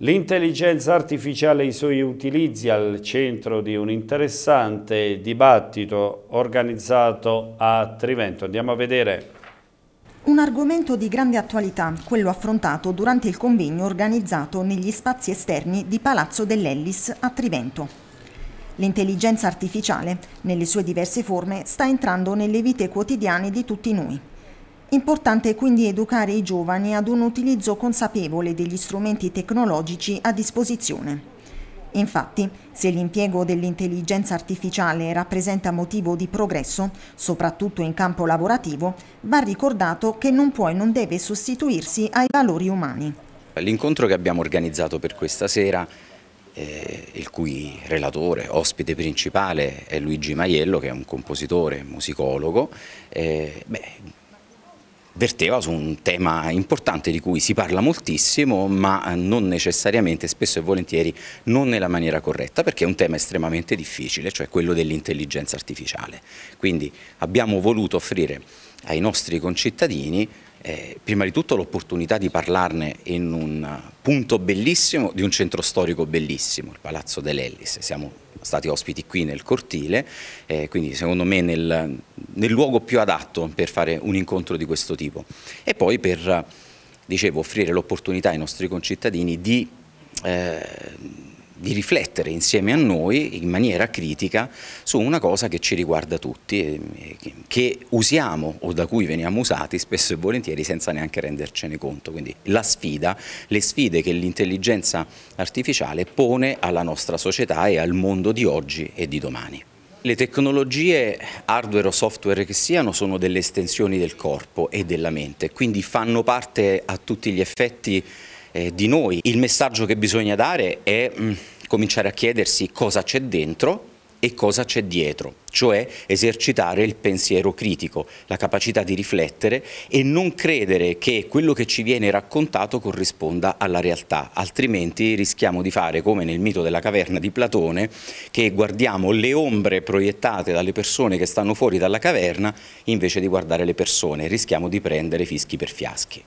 L'intelligenza artificiale e i suoi utilizzi al centro di un interessante dibattito organizzato a Trivento. Andiamo a vedere. Un argomento di grande attualità, quello affrontato durante il convegno organizzato negli spazi esterni di Palazzo dell'Ellis a Trivento. L'intelligenza artificiale, nelle sue diverse forme, sta entrando nelle vite quotidiane di tutti noi. Importante quindi educare i giovani ad un utilizzo consapevole degli strumenti tecnologici a disposizione. Infatti, se l'impiego dell'intelligenza artificiale rappresenta motivo di progresso, soprattutto in campo lavorativo, va ricordato che non può e non deve sostituirsi ai valori umani. L'incontro che abbiamo organizzato per questa sera, eh, il cui relatore, ospite principale è Luigi Maiello, che è un compositore, musicologo, eh, beh, verteva su un tema importante di cui si parla moltissimo ma eh, non necessariamente, spesso e volentieri non nella maniera corretta perché è un tema estremamente difficile, cioè quello dell'intelligenza artificiale. Quindi abbiamo voluto offrire ai nostri concittadini eh, prima di tutto l'opportunità di parlarne in un punto bellissimo di un centro storico bellissimo, il Palazzo dell'Ellis. Siamo stati ospiti qui nel cortile, eh, quindi secondo me nel, nel luogo più adatto per fare un incontro di questo tipo. E poi per, dicevo, offrire l'opportunità ai nostri concittadini di eh, di riflettere insieme a noi in maniera critica su una cosa che ci riguarda tutti, che usiamo o da cui veniamo usati spesso e volentieri senza neanche rendercene conto. Quindi la sfida, le sfide che l'intelligenza artificiale pone alla nostra società e al mondo di oggi e di domani. Le tecnologie, hardware o software che siano, sono delle estensioni del corpo e della mente, quindi fanno parte a tutti gli effetti eh, di noi. Il messaggio che bisogna dare è mh, mm, cominciare a chiedersi cosa c'è dentro e cosa c'è dietro, cioè esercitare il pensiero critico, la capacità di riflettere e non credere che quello che ci viene raccontato corrisponda alla realtà, altrimenti rischiamo di fare come nel mito della caverna di Platone, che guardiamo le ombre proiettate dalle persone che stanno fuori dalla caverna invece di guardare le persone, rischiamo di prendere fischi per fiaschi.